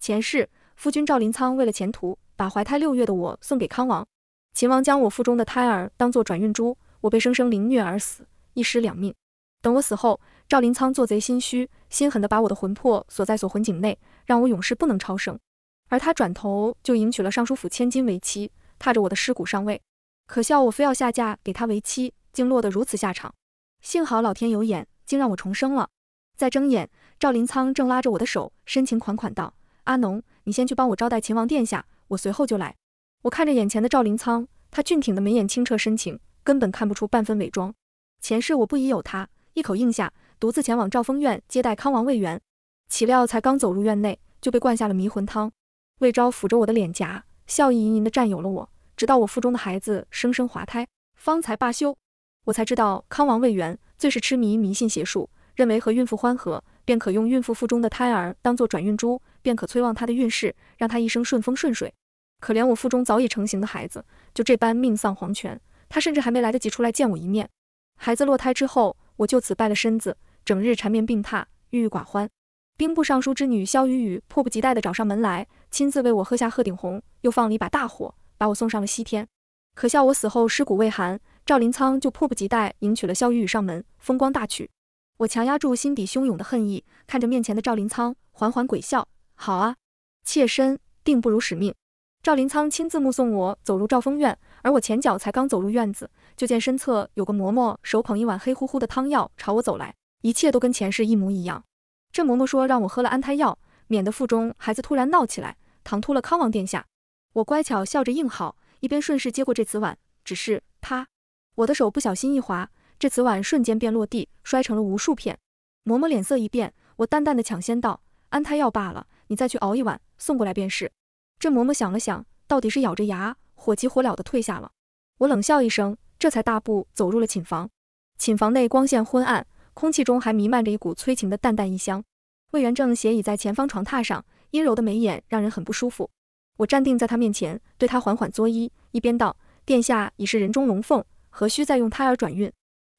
前世，夫君赵林苍为了前途，把怀胎六月的我送给康王。秦王将我腹中的胎儿当做转运珠，我被生生凌虐而死，一尸两命。等我死后，赵林苍做贼心虚，心狠的把我的魂魄锁在锁魂井内，让我永世不能超生。而他转头就迎娶了尚书府千金为妻，踏着我的尸骨上位。可笑我非要下嫁给他为妻，竟落得如此下场。幸好老天有眼，竟让我重生了。再睁眼，赵林苍正拉着我的手，深情款款道。阿农，你先去帮我招待秦王殿下，我随后就来。我看着眼前的赵林苍，他俊挺的眉眼清澈深情，根本看不出半分伪装。前世我不疑有他，一口应下，独自前往赵丰院接待康王魏源。岂料才刚走入院内，就被灌下了迷魂汤。魏昭抚着我的脸颊，笑意盈盈的占有了我，直到我腹中的孩子生生滑胎，方才罢休。我才知道康王魏源最是痴迷迷信邪术，认为和孕妇欢合。便可用孕妇腹中的胎儿当做转运珠，便可催旺她的运势，让她一生顺风顺水。可怜我腹中早已成型的孩子，就这般命丧黄泉。他甚至还没来得及出来见我一面。孩子落胎之后，我就此败了身子，整日缠绵病榻，郁郁寡欢。兵部尚书之女萧雨雨迫不及待地找上门来，亲自为我喝下鹤顶红，又放了一把大火，把我送上了西天。可笑我死后尸骨未寒，赵林仓就迫不及待迎娶了萧雨雨上门，风光大娶。我强压住心底汹涌的恨意，看着面前的赵林仓，缓缓鬼笑：“好啊，妾身定不辱使命。”赵林仓亲自目送我走入赵丰院，而我前脚才刚走入院子，就见身侧有个嬷嬷手捧一碗黑乎乎的汤药朝我走来，一切都跟前世一模一样。这嬷嬷说让我喝了安胎药，免得腹中孩子突然闹起来，唐突了康王殿下。我乖巧笑着应好，一边顺势接过这瓷碗，只是啪，我的手不小心一滑，这瓷碗瞬间便落地。摔成了无数片，嬷嬷脸色一变，我淡淡的抢先道：“安胎药罢了，你再去熬一碗，送过来便是。”这嬷嬷想了想，到底是咬着牙，火急火燎的退下了。我冷笑一声，这才大步走入了寝房。寝房内光线昏暗，空气中还弥漫着一股催情的淡淡异香。魏元正斜倚在前方床榻上，阴柔的眉眼让人很不舒服。我站定在他面前，对他缓缓作揖，一边道：“殿下已是人中龙凤，何须再用胎儿转运？”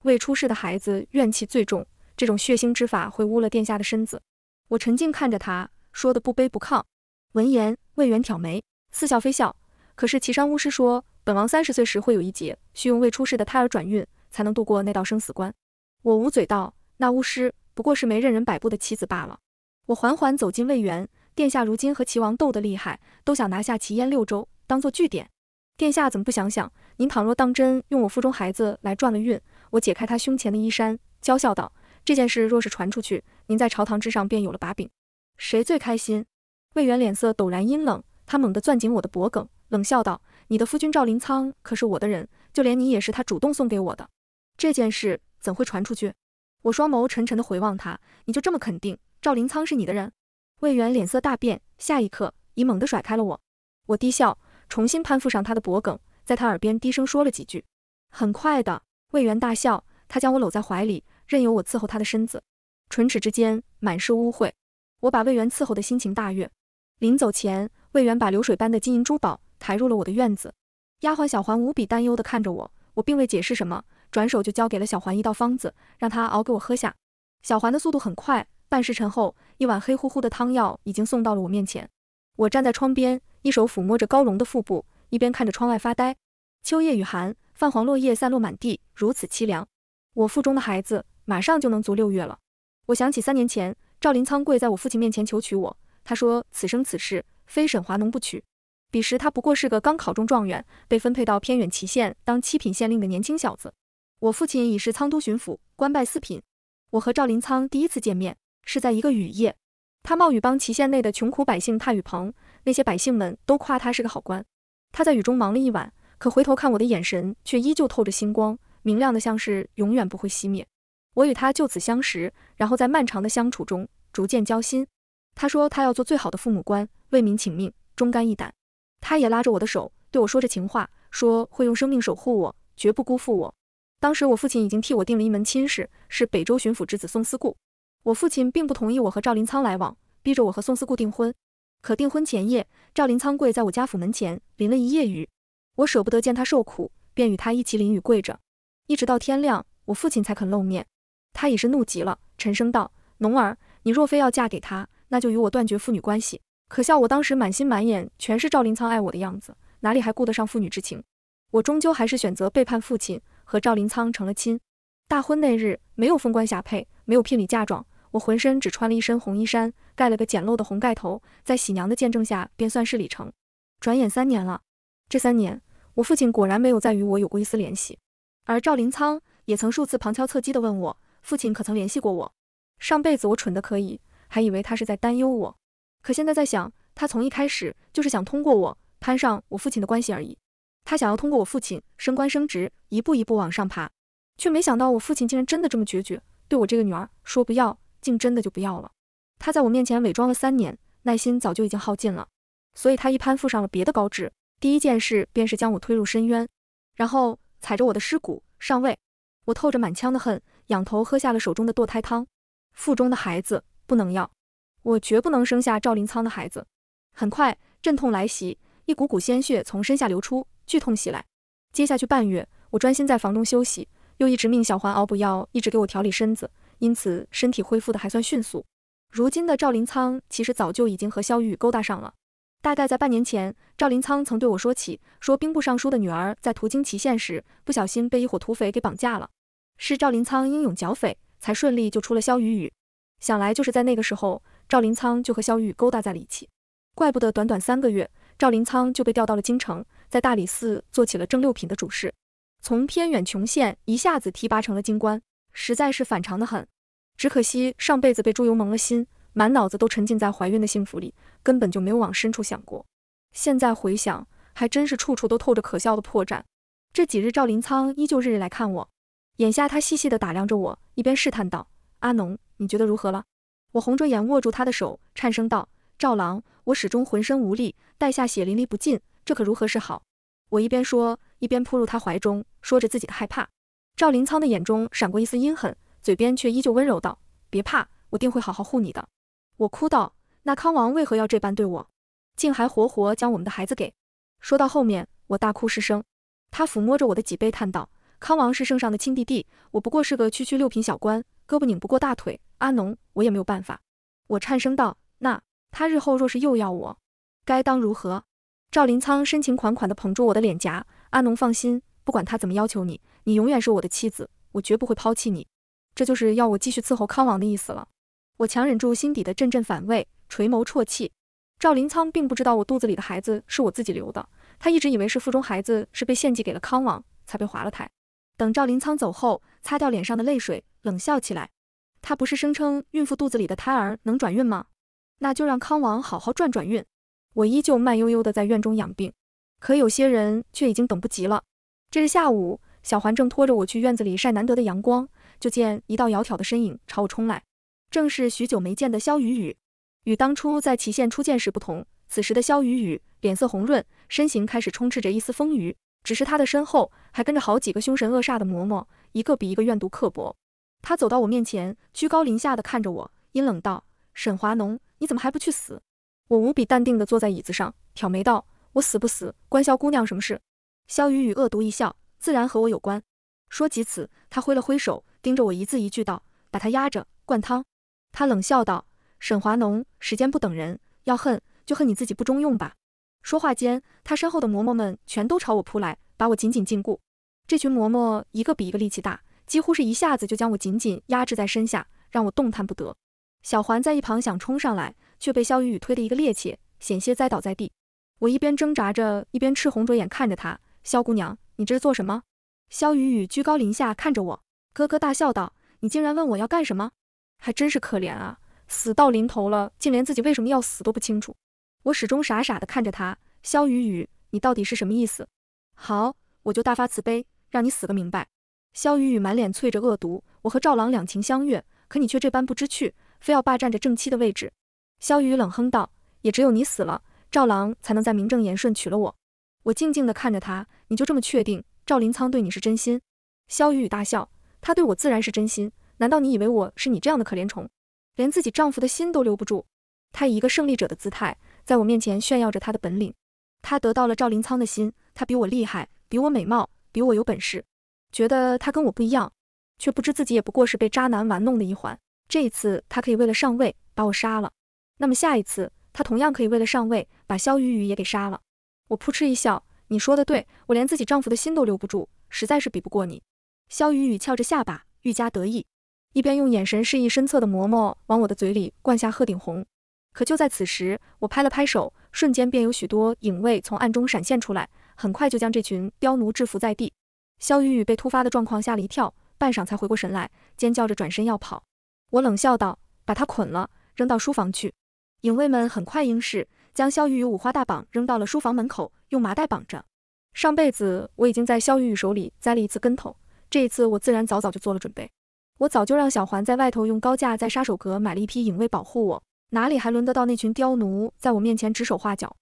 未出世的孩子怨气最重，这种血腥之法会污了殿下的身子。我沉静看着他，说的不卑不亢。闻言，魏源挑眉，似笑非笑。可是岐山巫师说，本王三十岁时会有一劫，需用未出世的胎儿转运，才能度过那道生死关。我捂嘴道，那巫师不过是没任人摆布的棋子罢了。我缓缓走进魏源殿下，如今和齐王斗得厉害，都想拿下齐燕六州，当做据点。殿下怎么不想想？您倘若当真用我腹中孩子来转了运。我解开他胸前的衣衫，娇笑道：“这件事若是传出去，您在朝堂之上便有了把柄，谁最开心？”魏源脸色陡然阴冷，他猛地攥紧我的脖颈，冷笑道：“你的夫君赵林苍可是我的人，就连你也是他主动送给我的，这件事怎会传出去？”我双眸沉沉地回望他，你就这么肯定赵林苍是你的人？魏源脸色大变，下一刻已猛地甩开了我。我低笑，重新攀附上他的脖颈，在他耳边低声说了几句，很快的。魏源大笑，他将我搂在怀里，任由我伺候他的身子，唇齿之间满是污秽。我把魏源伺候的心情大悦。临走前，魏源把流水般的金银珠宝抬入了我的院子。丫鬟小环无比担忧地看着我，我并未解释什么，转手就交给了小环一道方子，让他熬给我喝下。小环的速度很快，半时辰后，一碗黑乎乎的汤药已经送到了我面前。我站在窗边，一手抚摸着高龙的腹部，一边看着窗外发呆。秋夜雨寒。泛黄落叶散落满地，如此凄凉。我腹中的孩子马上就能足六月了。我想起三年前，赵林仓跪在我父亲面前求娶我。他说：“此生此世，非沈华农不娶。”彼时他不过是个刚考中状元，被分配到偏远祁县当七品县令的年轻小子。我父亲已是仓都巡抚，官拜四品。我和赵林仓第一次见面是在一个雨夜，他冒雨帮祁县内的穷苦百姓踏雨棚，那些百姓们都夸他是个好官。他在雨中忙了一晚。可回头看我的眼神，却依旧透着星光，明亮的像是永远不会熄灭。我与他就此相识，然后在漫长的相处中逐渐交心。他说他要做最好的父母官，为民请命，忠肝义胆。他也拉着我的手对我说着情话，说会用生命守护我，绝不辜负我。当时我父亲已经替我定了一门亲事，是北周巡抚之子宋思顾。我父亲并不同意我和赵林仓来往，逼着我和宋思顾订婚。可订婚前夜，赵林仓跪在我家府门前淋了一夜雨。我舍不得见他受苦，便与他一起淋雨跪着，一直到天亮，我父亲才肯露面。他已是怒极了，沉声道：“农儿，你若非要嫁给他，那就与我断绝父女关系。”可笑我当时满心满眼全是赵林苍爱我的样子，哪里还顾得上父女之情？我终究还是选择背叛父亲，和赵林苍成了亲。大婚那日，没有凤冠霞帔，没有聘礼嫁妆，我浑身只穿了一身红衣衫，盖了个简陋的红盖头，在喜娘的见证下便算是礼成。转眼三年了。这三年，我父亲果然没有再与我有过一丝联系，而赵林仓也曾数次旁敲侧击地问我，父亲可曾联系过我？上辈子我蠢得可以，还以为他是在担忧我，可现在在想，他从一开始就是想通过我攀上我父亲的关系而已，他想要通过我父亲升官升职，一步一步往上爬，却没想到我父亲竟然真的这么决绝，对我这个女儿说不要，竟真的就不要了。他在我面前伪装了三年，耐心早就已经耗尽了，所以他一攀附上了别的高枝。第一件事便是将我推入深渊，然后踩着我的尸骨上位。我透着满腔的恨，仰头喝下了手中的堕胎汤。腹中的孩子不能要，我绝不能生下赵林苍的孩子。很快，阵痛来袭，一股股鲜血从身下流出，剧痛袭来。接下去半月，我专心在房中休息，又一直命小环熬补药，一直给我调理身子，因此身体恢复的还算迅速。如今的赵林苍其实早就已经和萧玉勾搭上了。大概在半年前，赵林苍曾对我说起，说兵部尚书的女儿在途经祁县时，不小心被一伙土匪给绑架了。是赵林苍英勇剿匪，才顺利救出了萧雨雨。想来就是在那个时候，赵林苍就和萧雨勾搭在了一起。怪不得短短三个月，赵林苍就被调到了京城，在大理寺做起了正六品的主事，从偏远穷县一下子提拔成了京官，实在是反常的很。只可惜上辈子被猪油蒙了心。满脑子都沉浸在怀孕的幸福里，根本就没有往深处想过。现在回想，还真是处处都透着可笑的破绽。这几日，赵林苍依旧日日来看我。眼下，他细细的打量着我，一边试探道：“阿农，你觉得如何了？”我红着眼握住他的手，颤声道：“赵郎，我始终浑身无力，带下血淋漓不尽，这可如何是好？”我一边说，一边扑入他怀中，说着自己的害怕。赵林苍的眼中闪过一丝阴狠，嘴边却依旧温柔道：“别怕，我定会好好护你的。”我哭道：“那康王为何要这般对我，竟还活活将我们的孩子给……”说到后面，我大哭失声。他抚摸着我的脊背，叹道：“康王是圣上的亲弟弟，我不过是个区区六品小官，胳膊拧不过大腿。阿农，我也没有办法。”我颤声道：“那他日后若是又要我，该当如何？”赵林苍深情款款地捧住我的脸颊：“阿农，放心，不管他怎么要求你，你永远是我的妻子，我绝不会抛弃你。这就是要我继续伺候康王的意思了。”我强忍住心底的阵阵反胃，垂眸啜泣。赵林苍并不知道我肚子里的孩子是我自己留的，他一直以为是腹中孩子是被献祭给了康王，才被划了胎。等赵林苍走后，擦掉脸上的泪水，冷笑起来。他不是声称孕妇肚子里的胎儿能转运吗？那就让康王好好转转运。我依旧慢悠悠的在院中养病，可有些人却已经等不及了。这日下午，小环正拖着我去院子里晒难得的阳光，就见一道窈窕的身影朝我冲来。正是许久没见的萧雨雨，与当初在祁县初见时不同，此时的萧雨雨脸色红润，身形开始充斥着一丝风腴。只是她的身后还跟着好几个凶神恶煞的嬷嬷，一个比一个怨毒刻薄。她走到我面前，居高临下的看着我，阴冷道：“沈华农，你怎么还不去死？”我无比淡定的坐在椅子上，挑眉道：“我死不死，关萧姑娘什么事？”萧雨雨恶毒一笑，自然和我有关。说及此，她挥了挥手，盯着我一字一句道：“把她压着灌汤。”他冷笑道：“沈华农，时间不等人，要恨就恨你自己不中用吧。”说话间，他身后的嬷嬷们全都朝我扑来，把我紧紧禁锢。这群嬷嬷一个比一个力气大，几乎是一下子就将我紧紧压制在身下，让我动弹不得。小环在一旁想冲上来，却被萧雨雨推的一个趔趄，险些栽倒在地。我一边挣扎着，一边赤红着眼看着他：“萧姑娘，你这是做什么？”萧雨雨居高临下看着我，咯咯大笑道：“你竟然问我要干什么？”还真是可怜啊！死到临头了，竟连自己为什么要死都不清楚。我始终傻傻的看着他。萧雨雨，你到底是什么意思？好，我就大发慈悲，让你死个明白。萧雨雨满脸淬着恶毒。我和赵郎两情相悦，可你却这般不知趣，非要霸占着正妻的位置。萧雨雨冷哼道：“也只有你死了，赵郎才能在名正言顺娶了我。”我静静的看着他。你就这么确定赵林苍对你是真心？萧雨雨大笑：“他对我自然是真心。”难道你以为我是你这样的可怜虫，连自己丈夫的心都留不住？她以一个胜利者的姿态，在我面前炫耀着她的本领。她得到了赵林苍的心，她比我厉害，比我美貌，比我有本事，觉得她跟我不一样，却不知自己也不过是被渣男玩弄的一环。这一次，她可以为了上位把我杀了，那么下一次，她同样可以为了上位把萧雨雨也给杀了。我扑哧一笑，你说的对，我连自己丈夫的心都留不住，实在是比不过你。萧雨雨翘着下巴，愈加得意。一边用眼神示意身侧的嬷嬷往我的嘴里灌下鹤顶红，可就在此时，我拍了拍手，瞬间便有许多影卫从暗中闪现出来，很快就将这群刁奴制服在地。肖雨雨被突发的状况吓了一跳，半晌才回过神来，尖叫着转身要跑。我冷笑道：“把他捆了，扔到书房去。”影卫们很快应是，将肖雨雨五花大绑扔到了书房门口，用麻袋绑着。上辈子我已经在肖雨雨手里栽了一次跟头，这一次我自然早早就做了准备。我早就让小环在外头用高价在杀手阁买了一批影卫保护我，哪里还轮得到那群刁奴在我面前指手画脚？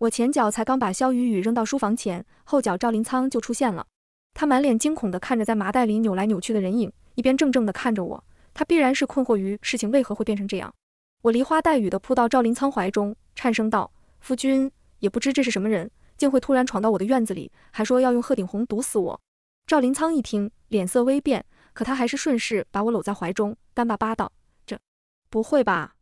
我前脚才刚把萧雨雨扔到书房前，后脚赵林苍就出现了。他满脸惊恐地看着在麻袋里扭来扭去的人影，一边怔怔地看着我。他必然是困惑于事情为何会变成这样。我梨花带雨地扑到赵林苍怀中，颤声道：“夫君，也不知这是什么人，竟会突然闯到我的院子里，还说要用鹤顶红毒死我。”赵林苍一听，脸色微变。可他还是顺势把我搂在怀中，干巴巴道：“这不会吧？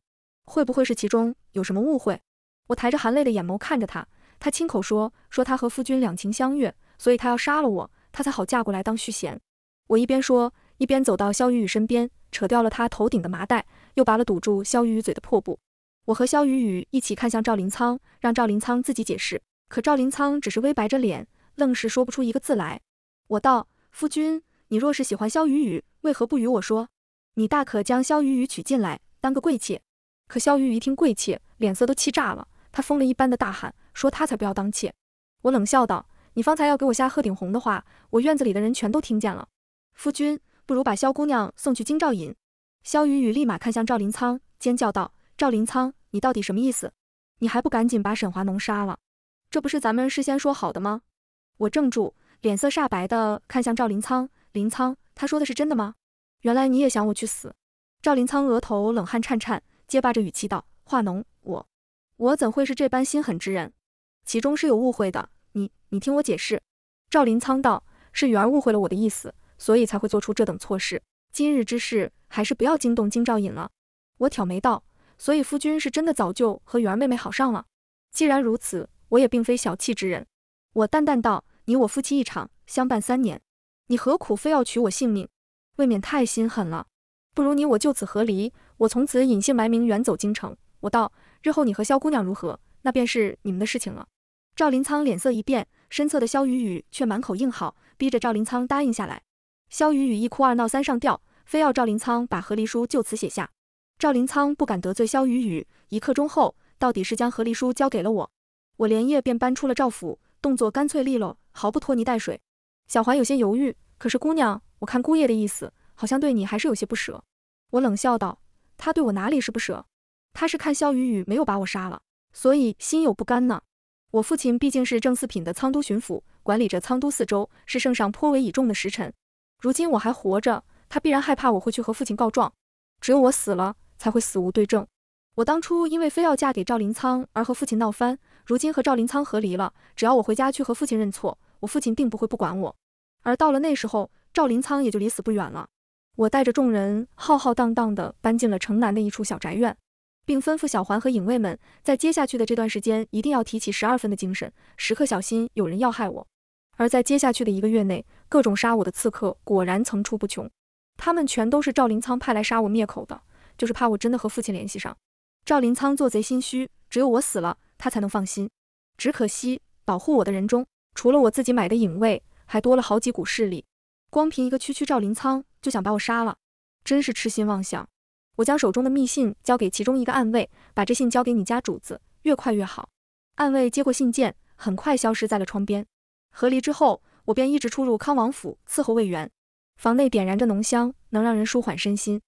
会不会是其中有什么误会？”我抬着含泪的眼眸看着他，他亲口说：“说他和夫君两情相悦，所以他要杀了我，他才好嫁过来当续弦。”我一边说，一边走到萧雨雨身边，扯掉了他头顶的麻袋，又拔了堵住萧雨雨嘴的破布。我和萧雨雨一起看向赵林苍，让赵林苍自己解释。可赵林苍只是微白着脸，愣是说不出一个字来。我道：“夫君。”你若是喜欢萧雨雨，为何不与我说？你大可将萧雨雨娶进来，当个贵妾。可萧雨雨一听贵妾，脸色都气炸了，他疯了一般的大喊，说他才不要当妾。我冷笑道：“你方才要给我下鹤顶红的话，我院子里的人全都听见了。夫君，不如把萧姑娘送去京兆尹。”萧雨雨立马看向赵林仓，尖叫道：“赵林仓，你到底什么意思？你还不赶紧把沈华农杀了？这不是咱们事先说好的吗？”我怔住，脸色煞白的看向赵林仓，林苍，他说的是真的吗？原来你也想我去死？赵林苍额头冷汗颤颤，结巴着语气道：“化浓，我，我怎会是这般心狠之人？其中是有误会的，你，你听我解释。”赵林苍道：“是雨儿误会了我的意思，所以才会做出这等错事。今日之事，还是不要惊动金兆尹了。”我挑眉道：“所以夫君是真的早就和雨儿妹妹好上了？既然如此，我也并非小气之人。”我淡淡道：“你我夫妻一场，相伴三年。”你何苦非要取我性命，未免太心狠了。不如你我就此和离，我从此隐姓埋名远走京城。我道，日后你和萧姑娘如何，那便是你们的事情了。赵林苍脸色一变，身侧的萧雨雨却满口应好，逼着赵林苍答应下来。萧雨雨一哭二闹三上吊，非要赵林苍把和离书就此写下。赵林苍不敢得罪萧雨雨，一刻钟后，到底是将和离书交给了我。我连夜便搬出了赵府，动作干脆利落，毫不拖泥带水。小环有些犹豫，可是姑娘，我看姑爷的意思，好像对你还是有些不舍。我冷笑道：“他对我哪里是不舍，他是看萧雨雨没有把我杀了，所以心有不甘呢。我父亲毕竟是正四品的苍都巡抚，管理着苍都四周，是圣上颇为倚重的时臣。如今我还活着，他必然害怕我会去和父亲告状，只有我死了才会死无对证。我当初因为非要嫁给赵林苍而和父亲闹翻，如今和赵林苍和离了，只要我回家去和父亲认错。”我父亲并不会不管我，而到了那时候，赵林苍也就离死不远了。我带着众人浩浩荡荡地搬进了城南的一处小宅院，并吩咐小环和影卫们，在接下去的这段时间一定要提起十二分的精神，时刻小心有人要害我。而在接下去的一个月内，各种杀我的刺客果然层出不穷，他们全都是赵林苍派来杀我灭口的，就是怕我真的和父亲联系上。赵林苍做贼心虚，只有我死了，他才能放心。只可惜，保护我的人中。除了我自己买的影卫，还多了好几股势力。光凭一个区区赵林苍就想把我杀了，真是痴心妄想。我将手中的密信交给其中一个暗卫，把这信交给你家主子，越快越好。暗卫接过信件，很快消失在了窗边。和离之后，我便一直出入康王府伺候魏源。房内点燃着浓香，能让人舒缓身心。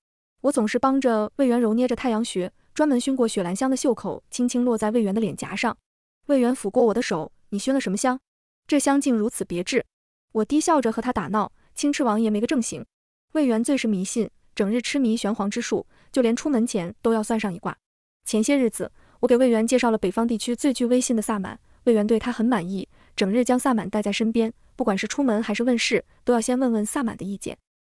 我总是帮着魏源揉捏着太阳穴，专门熏过雪兰香的袖口轻轻落在魏源的脸颊上。魏源抚过我的手，你熏了什么香？这香竟如此别致，我低笑着和他打闹。清池王爷没个正形，魏源最是迷信，整日痴迷玄黄之术，就连出门前都要算上一卦。前些日子，我给魏源介绍了北方地区最具威信的萨满，魏源对他很满意，整日将萨满带在身边，不管是出门还是问事，都要先问问萨满的意见。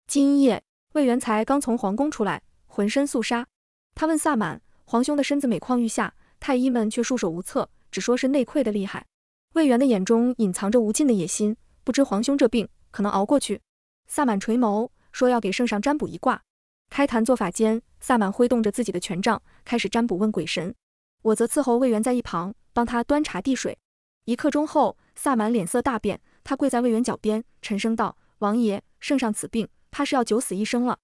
今夜，魏源才刚从皇宫出来，浑身肃杀。他问萨满，皇兄的身子每况愈下，太医们却束手无策，只说是内溃的厉害。魏源的眼中隐藏着无尽的野心，不知皇兄这病可能熬过去。萨满垂眸说要给圣上占卜一卦。开坛做法间，萨满挥动着自己的权杖，开始占卜问鬼神。我则伺候魏源在一旁帮他端茶递水。一刻钟后，萨满脸色大变，他跪在魏源脚边，沉声道：“王爷，圣上此病怕是要九死一生了。”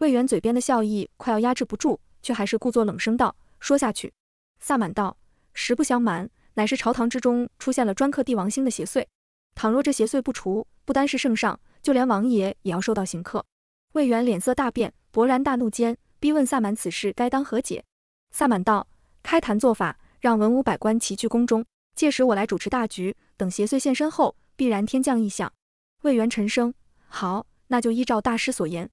魏源嘴边的笑意快要压制不住，却还是故作冷声道：“说下去。”萨满道：“实不相瞒。”乃是朝堂之中出现了专克帝王星的邪祟，倘若这邪祟不除，不单是圣上，就连王爷也要受到刑克。魏源脸色大变，勃然大怒间，逼问萨满此事该当何解。萨满道：开坛做法，让文武百官齐聚宫中，届时我来主持大局。等邪祟现身后，必然天降异象。魏源沉声：好，那就依照大师所言。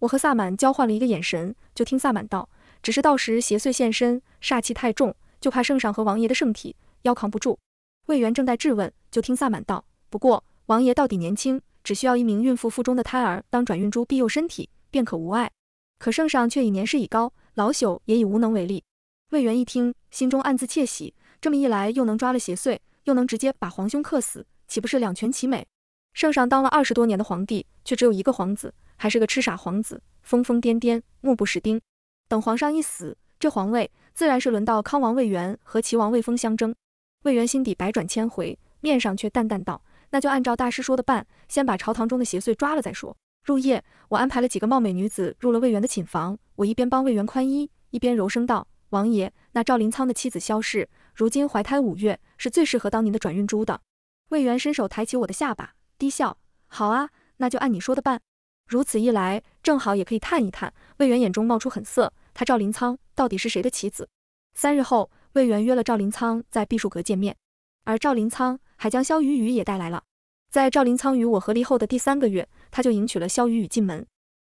我和萨满交换了一个眼神，就听萨满道：只是到时邪祟现身，煞气太重，就怕圣上和王爷的圣体。腰扛不住，魏源正待质问，就听萨满道：“不过王爷到底年轻，只需要一名孕妇腹中的胎儿当转运珠庇佑身体，便可无碍。可圣上却已年事已高，老朽也已无能为力。”魏源一听，心中暗自窃喜，这么一来，又能抓了邪祟，又能直接把皇兄克死，岂不是两全其美？圣上当了二十多年的皇帝，却只有一个皇子，还是个痴傻皇子，疯疯癫癫，目不识丁。等皇上一死，这皇位自然是轮到康王魏源和齐王魏峰相争。魏源心底百转千回，面上却淡淡道：“那就按照大师说的办，先把朝堂中的邪祟抓了再说。”入夜，我安排了几个貌美女子入了魏源的寝房，我一边帮魏源宽衣，一边柔声道：“王爷，那赵林仓的妻子萧氏，如今怀胎五月，是最适合当您的转运珠的。”魏源伸手抬起我的下巴，低笑：“好啊，那就按你说的办。”如此一来，正好也可以探一探。魏源眼中冒出狠色，他赵林仓到底是谁的棋子？三日后。魏源约了赵林苍在避暑阁见面，而赵林苍还将萧雨雨也带来了。在赵林苍与我和离后的第三个月，他就迎娶了萧雨雨进门。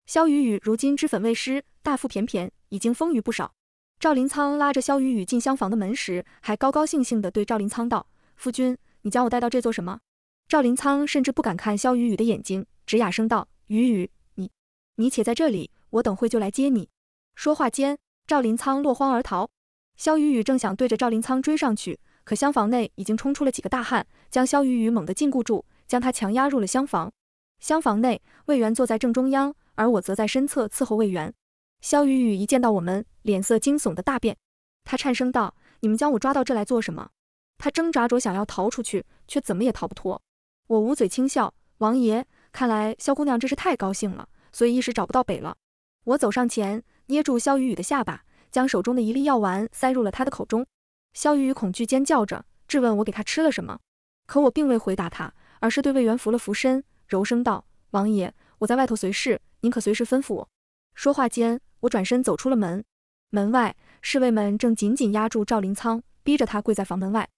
萧雨雨如今脂粉未施，大腹便便，已经丰腴不少。赵林苍拉着萧雨雨进厢房的门时，还高高兴兴地对赵林苍道：“夫君，你将我带到这做什么？”赵林苍甚至不敢看萧雨雨的眼睛，只哑声道：“雨雨，你，你且在这里，我等会就来接你。”说话间，赵林苍落荒而逃。萧雨雨正想对着赵林仓追上去，可厢房内已经冲出了几个大汉，将萧雨雨猛地禁锢住，将她强压入了厢房。厢房内，魏源坐在正中央，而我则在身侧伺候魏源。萧雨雨一见到我们，脸色惊悚的大变，她颤声道：“你们将我抓到这来做什么？”她挣扎着想要逃出去，却怎么也逃不脱。我捂嘴轻笑：“王爷，看来萧姑娘真是太高兴了，所以一时找不到北了。”我走上前，捏住萧雨雨的下巴。将手中的一粒药丸塞入了他的口中，萧雨雨恐惧尖叫着质问我给他吃了什么，可我并未回答他，而是对魏源扶了扶身，柔声道：“王爷，我在外头随侍，您可随时吩咐我。”说话间，我转身走出了门。门外，侍卫们正紧紧压住赵林苍，逼着他跪在房门外。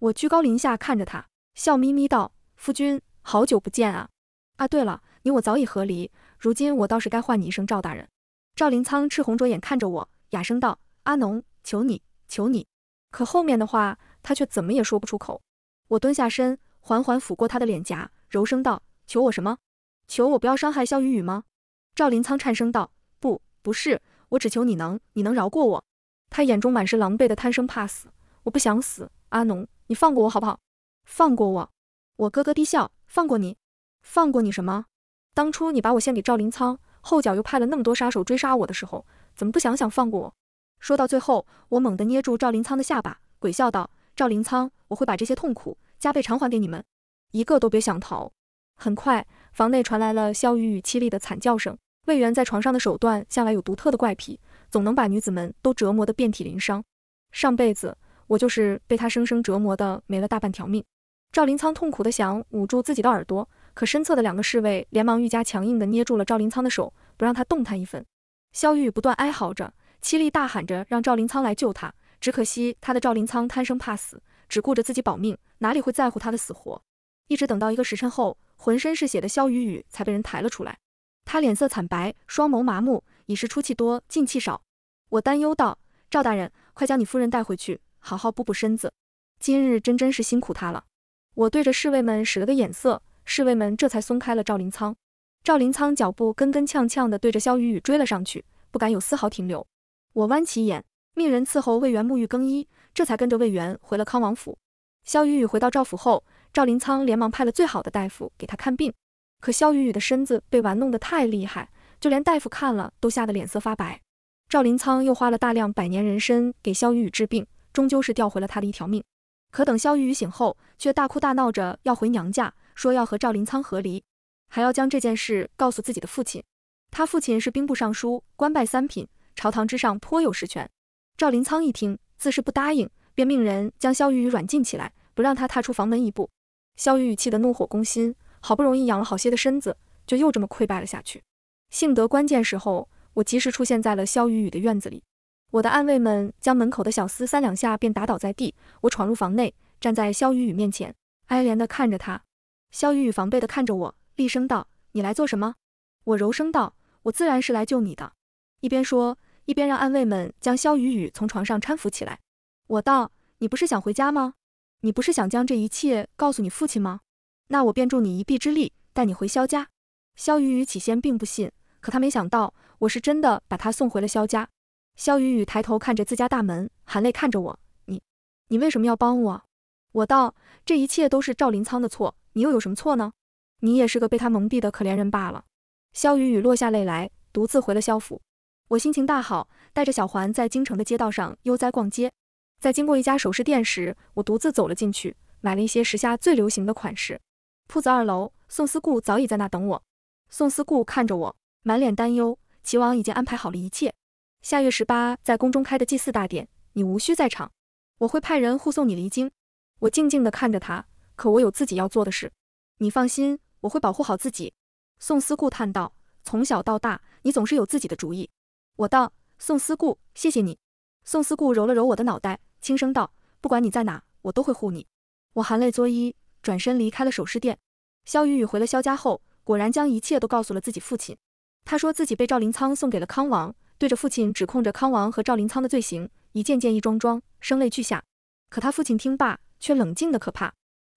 我居高临下看着他，笑眯眯道：“夫君，好久不见啊！啊，对了，你我早已和离，如今我倒是该唤你一声赵大人。”赵林苍赤红着眼看着我。哑声道：“阿农，求你，求你。”可后面的话，他却怎么也说不出口。我蹲下身，缓缓抚过他的脸颊，柔声道：“求我什么？求我不要伤害肖雨雨吗？”赵林苍颤声道：“不，不是，我只求你能，你能饶过我。”他眼中满是狼狈的贪生怕死。我不想死，阿农，你放过我好不好？放过我？我咯咯低笑，放过你？放过你什么？当初你把我献给赵林苍，后脚又派了那么多杀手追杀我的时候。怎么不想想放过我？说到最后，我猛地捏住赵林仓的下巴，鬼笑道：“赵林仓，我会把这些痛苦加倍偿还给你们，一个都别想逃！”很快，房内传来了萧雨雨凄厉的惨叫声。魏源在床上的手段向来有独特的怪癖，总能把女子们都折磨得遍体鳞伤。上辈子我就是被他生生折磨的没了大半条命。赵林仓痛苦的想捂住自己的耳朵，可身侧的两个侍卫连忙愈加强硬地捏住了赵林仓的手，不让他动弹一分。萧雨雨不断哀嚎着，凄厉大喊着让赵林苍来救他。只可惜他的赵林苍贪生怕死，只顾着自己保命，哪里会在乎他的死活？一直等到一个时辰后，浑身是血的萧雨雨才被人抬了出来。他脸色惨白，双眸麻木，已是出气多，进气少。我担忧道：“赵大人，快将你夫人带回去，好好补补身子。今日真真是辛苦他了。”我对着侍卫们使了个眼色，侍卫们这才松开了赵林苍。赵林苍脚步跟跟跄跄地对着萧雨雨追了上去，不敢有丝毫停留。我弯起眼，命人伺候魏源沐浴更衣，这才跟着魏源回了康王府。萧雨雨回到赵府后，赵林苍连忙派了最好的大夫给她看病，可萧雨雨的身子被玩弄得太厉害，就连大夫看了都吓得脸色发白。赵林苍又花了大量百年人参给萧雨雨治病，终究是调回了她的一条命。可等萧雨雨醒后，却大哭大闹着要回娘家，说要和赵林苍和离。还要将这件事告诉自己的父亲，他父亲是兵部尚书，官拜三品，朝堂之上颇有实权。赵林苍一听，自是不答应，便命人将萧雨雨软禁起来，不让他踏出房门一步。萧雨雨气得怒火攻心，好不容易养了好些的身子，就又这么溃败了下去。幸得关键时候，我及时出现在了萧雨雨的院子里，我的暗卫们将门口的小厮三两下便打倒在地，我闯入房内，站在萧雨雨面前，哀怜地看着他。萧雨雨防备地看着我。厉声道：“你来做什么？”我柔声道：“我自然是来救你的。”一边说，一边让暗卫们将萧雨雨从床上搀扶起来。我道：“你不是想回家吗？你不是想将这一切告诉你父亲吗？那我便助你一臂之力，带你回萧家。”萧雨雨起先并不信，可他没想到我是真的把他送回了萧家。萧雨雨抬头看着自家大门，含泪看着我：“你，你为什么要帮我？”我道：“这一切都是赵林仓的错，你又有什么错呢？”你也是个被他蒙蔽的可怜人罢了。萧雨雨落下泪来，独自回了萧府。我心情大好，带着小环在京城的街道上悠哉逛街。在经过一家首饰店时，我独自走了进去，买了一些时下最流行的款式。铺子二楼，宋思顾早已在那等我。宋思顾看着我，满脸担忧。齐王已经安排好了一切，下月十八在宫中开的祭祀大典，你无需在场，我会派人护送你离京。我静静地看着他，可我有自己要做的事。你放心。我会保护好自己，宋思顾叹道。从小到大，你总是有自己的主意。我道，宋思顾，谢谢你。宋思顾揉了揉我的脑袋，轻声道，不管你在哪，我都会护你。我含泪作揖，转身离开了首饰店。肖雨雨回了肖家后，果然将一切都告诉了自己父亲。他说自己被赵林苍送给了康王，对着父亲指控着康王和赵林苍的罪行，一件件，一桩桩，声泪俱下。可他父亲听罢，却冷静的可怕。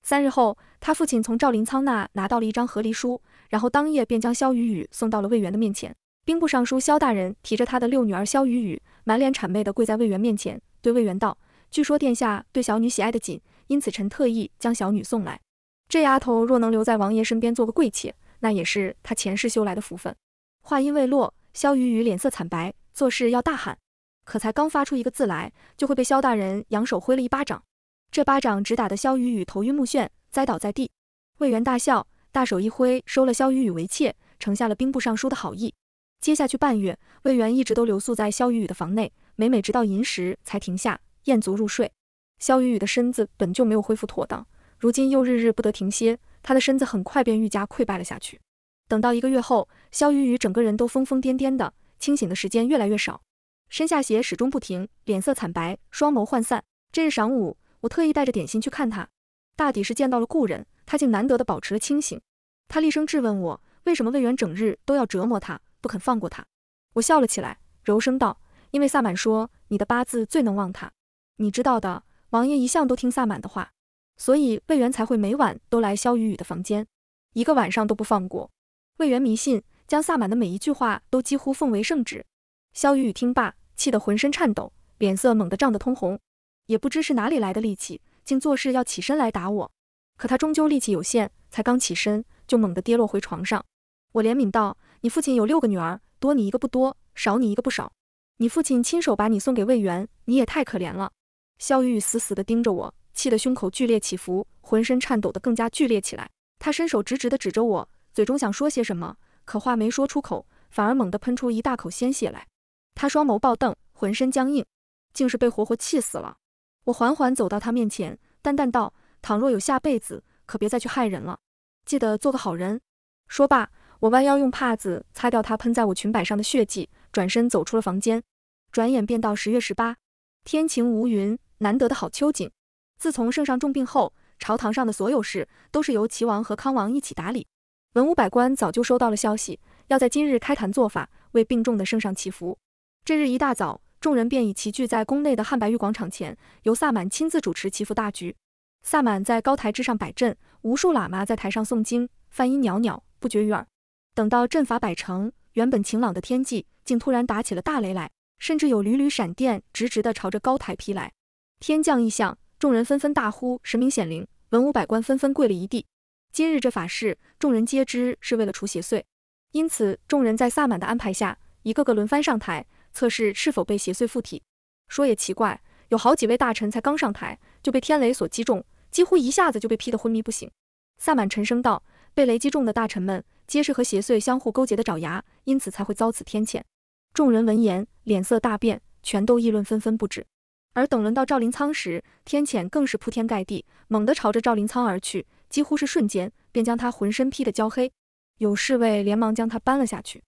三日后，他父亲从赵林仓那拿到了一张和离书，然后当夜便将萧雨雨送到了魏源的面前。兵部尚书萧大人提着他的六女儿萧雨雨，满脸谄媚地跪在魏源面前，对魏源道：“据说殿下对小女喜爱的紧，因此臣特意将小女送来。这丫头若能留在王爷身边做个贵妾，那也是她前世修来的福分。”话音未落，萧雨雨脸色惨白，做事要大喊，可才刚发出一个字来，就会被萧大人扬手挥了一巴掌。这巴掌直打得萧雨雨头晕目眩，栽倒在地。魏源大笑，大手一挥，收了萧雨雨为妾，承下了兵部尚书的好意。接下去半月，魏源一直都留宿在萧雨雨的房内，每每直到寅时才停下，宴足入睡。萧雨雨的身子本就没有恢复妥当，如今又日日不得停歇，她的身子很快便愈加溃败了下去。等到一个月后，萧雨雨整个人都疯疯癫癫的，清醒的时间越来越少，身下血始终不停，脸色惨白，双眸涣散。这日晌午。我特意带着点心去看他，大抵是见到了故人，他竟难得的保持了清醒。他厉声质问我，为什么魏源整日都要折磨他，不肯放过他？我笑了起来，柔声道：“因为萨满说你的八字最能旺他，你知道的，王爷一向都听萨满的话，所以魏源才会每晚都来萧雨雨的房间，一个晚上都不放过。魏源迷信，将萨满的每一句话都几乎奉为圣旨。”萧雨雨听罢，气得浑身颤抖，脸色猛地涨得通红。也不知是哪里来的力气，竟作势要起身来打我。可他终究力气有限，才刚起身就猛地跌落回床上。我怜悯道：“你父亲有六个女儿，多你一个不多，少你一个不少。你父亲亲手把你送给魏源，你也太可怜了。”肖雨雨死死地盯着我，气得胸口剧烈起伏，浑身颤抖得更加剧烈起来。他伸手直直地指着我，嘴中想说些什么，可话没说出口，反而猛地喷出一大口鲜血来。他双眸暴瞪，浑身僵硬，竟是被活活气死了。我缓缓走到他面前，淡淡道：“倘若有下辈子，可别再去害人了，记得做个好人。”说罢，我弯腰用帕子擦掉他喷在我裙摆上的血迹，转身走出了房间。转眼便到十月十八，天晴无云，难得的好秋景。自从圣上重病后，朝堂上的所有事都是由齐王和康王一起打理。文武百官早就收到了消息，要在今日开坛做法，为病重的圣上祈福。这日一大早。众人便已齐聚在宫内的汉白玉广场前，由萨满亲自主持祈福大局。萨满在高台之上摆阵，无数喇嘛在台上诵经，梵音袅袅，不绝于耳。等到阵法摆成，原本晴朗的天际竟突然打起了大雷来，甚至有缕缕闪电直直的朝着高台劈来。天降异象，众人纷纷大呼神明显灵，文武百官纷纷跪了一地。今日这法事，众人皆知是为了除邪祟，因此众人在萨满的安排下，一个个轮番上台。测试是否被邪祟附体。说也奇怪，有好几位大臣才刚上台，就被天雷所击中，几乎一下子就被劈得昏迷不醒。萨满沉声道：“被雷击中的大臣们，皆是和邪祟相互勾结的爪牙，因此才会遭此天谴。”众人闻言，脸色大变，全都议论纷纷不止。而等轮到赵林仓时，天谴更是铺天盖地，猛地朝着赵林仓而去，几乎是瞬间便将他浑身劈得焦黑。有侍卫连忙将他搬了下去。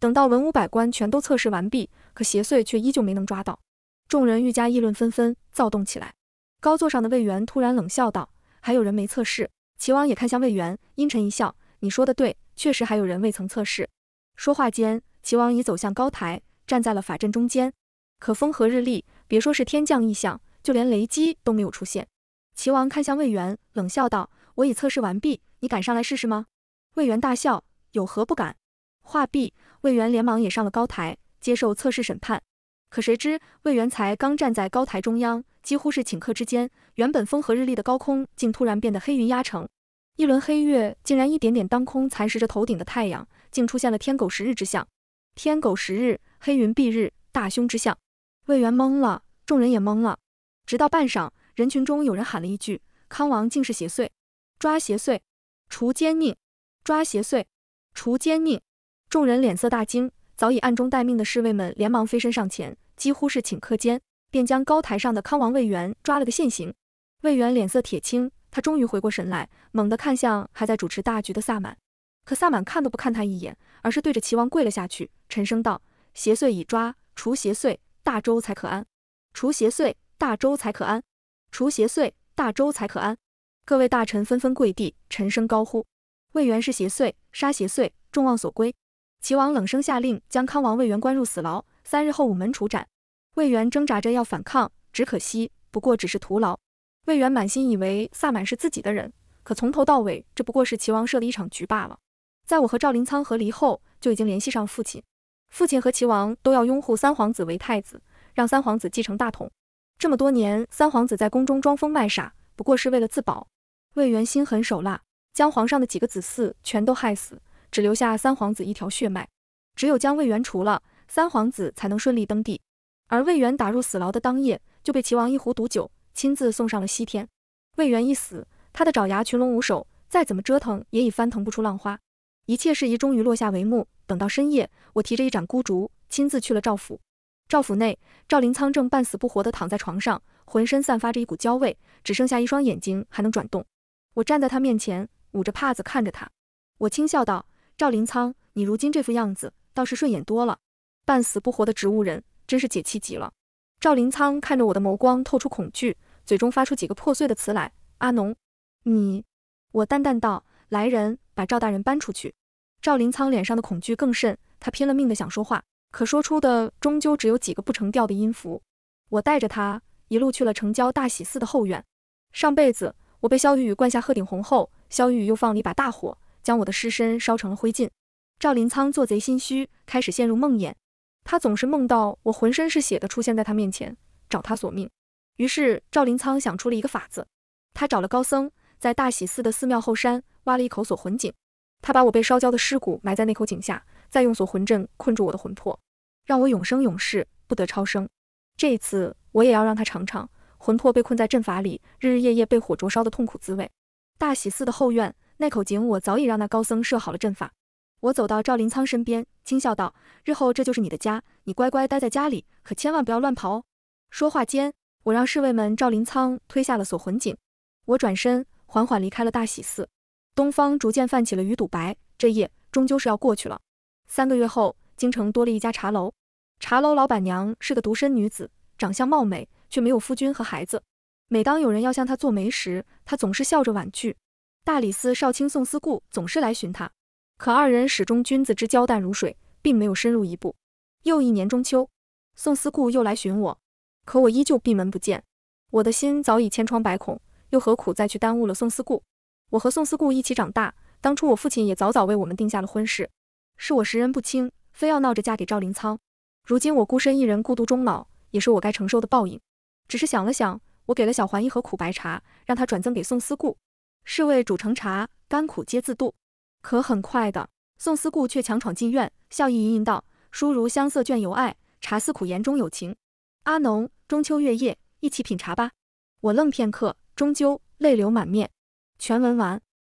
等到文武百官全都测试完毕，可邪祟却依旧没能抓到，众人愈加议论纷纷，躁动起来。高座上的魏源突然冷笑道：“还有人没测试？”齐王也看向魏源，阴沉一笑：“你说的对，确实还有人未曾测试。”说话间，齐王已走向高台，站在了法阵中间。可风和日丽，别说是天降异象，就连雷击都没有出现。齐王看向魏源，冷笑道：“我已测试完毕，你敢上来试试吗？”魏源大笑：“有何不敢？”话毕，魏源连忙也上了高台接受测试审判。可谁知，魏源才刚站在高台中央，几乎是顷刻之间，原本风和日丽的高空竟突然变得黑云压城，一轮黑月竟然一点点当空蚕食着头顶的太阳，竟出现了天狗食日之象。天狗食日，黑云蔽日，大凶之象。魏源懵了，众人也懵了。直到半晌，人群中有人喊了一句：“康王竟是邪祟，抓邪祟，除奸佞，抓邪祟，除奸佞。”众人脸色大惊，早已暗中待命的侍卫们连忙飞身上前，几乎是顷刻间便将高台上的康王魏源抓了个现行。魏源脸色铁青，他终于回过神来，猛地看向还在主持大局的萨满，可萨满看都不看他一眼，而是对着齐王跪了下去，沉声道：“邪祟已抓，除邪祟，大周才可安。除邪祟，大周才可安。除邪祟，大周才可安。”各位大臣纷纷跪地，沉声高呼：“魏源是邪祟，杀邪祟，众望所归。”齐王冷声下令，将康王魏源关入死牢，三日后午门处斩。魏源挣扎着要反抗，只可惜，不过只是徒劳。魏源满心以为萨满是自己的人，可从头到尾，这不过是齐王设的一场局罢了。在我和赵林仓和离后，就已经联系上父亲。父亲和齐王都要拥护三皇子为太子，让三皇子继承大统。这么多年，三皇子在宫中装疯卖傻，不过是为了自保。魏源心狠手辣，将皇上的几个子嗣全都害死。只留下三皇子一条血脉，只有将魏源除了，三皇子才能顺利登帝。而魏源打入死牢的当夜，就被齐王一壶毒酒亲自送上了西天。魏源一死，他的爪牙群龙无首，再怎么折腾也已翻腾不出浪花。一切事宜终于落下帷幕。等到深夜，我提着一盏孤烛，亲自去了赵府。赵府内，赵林苍正半死不活地躺在床上，浑身散发着一股焦味，只剩下一双眼睛还能转动。我站在他面前，捂着帕子看着他，我轻笑道。赵林苍，你如今这副样子倒是顺眼多了，半死不活的植物人，真是解气极了。赵林苍看着我的眸光透出恐惧，嘴中发出几个破碎的词来：“阿农，你……”我淡淡道：“来人，把赵大人搬出去。”赵林苍脸上的恐惧更甚，他拼了命的想说话，可说出的终究只有几个不成调的音符。我带着他一路去了城郊大喜寺的后院。上辈子我被萧雨雨灌下鹤顶红后，萧雨雨又放了一把大火。将我的尸身烧成了灰烬，赵林仓做贼心虚，开始陷入梦魇。他总是梦到我浑身是血的出现在他面前，找他索命。于是赵林仓想出了一个法子，他找了高僧，在大喜寺的寺庙后山挖了一口锁魂井，他把我被烧焦的尸骨埋在那口井下，再用锁魂阵困住我的魂魄，让我永生永世不得超生。这一次，我也要让他尝尝魂魄被困在阵法里，日日夜夜被火灼烧的痛苦滋味。大喜寺的后院。那口井，我早已让那高僧设好了阵法。我走到赵林仓身边，轻笑道：“日后这就是你的家，你乖乖待在家里，可千万不要乱跑。”哦。”说话间，我让侍卫们赵林仓推下了锁魂井。我转身，缓缓离开了大喜寺。东方逐渐泛起了鱼肚白，这夜终究是要过去了。三个月后，京城多了一家茶楼。茶楼老板娘是个独身女子，长相貌美，却没有夫君和孩子。每当有人要向她做媒时，她总是笑着婉拒。大理寺少卿宋思顾总是来寻他，可二人始终君子之交淡如水，并没有深入一步。又一年中秋，宋思顾又来寻我，可我依旧闭门不见。我的心早已千疮百孔，又何苦再去耽误了宋思顾？我和宋思顾一起长大，当初我父亲也早早为我们定下了婚事，是我识人不清，非要闹着嫁给赵灵仓。如今我孤身一人，孤独终老，也是我该承受的报应。只是想了想，我给了小环一盒苦白茶，让她转赠给宋思顾。侍卫煮成茶，甘苦皆自度。可很快的，宋思顾却强闯进院，笑意盈盈道：“书如香色卷，由爱茶似苦，言中有情。”阿农，中秋月夜，一起品茶吧。我愣片刻，终究泪流满面。全文完。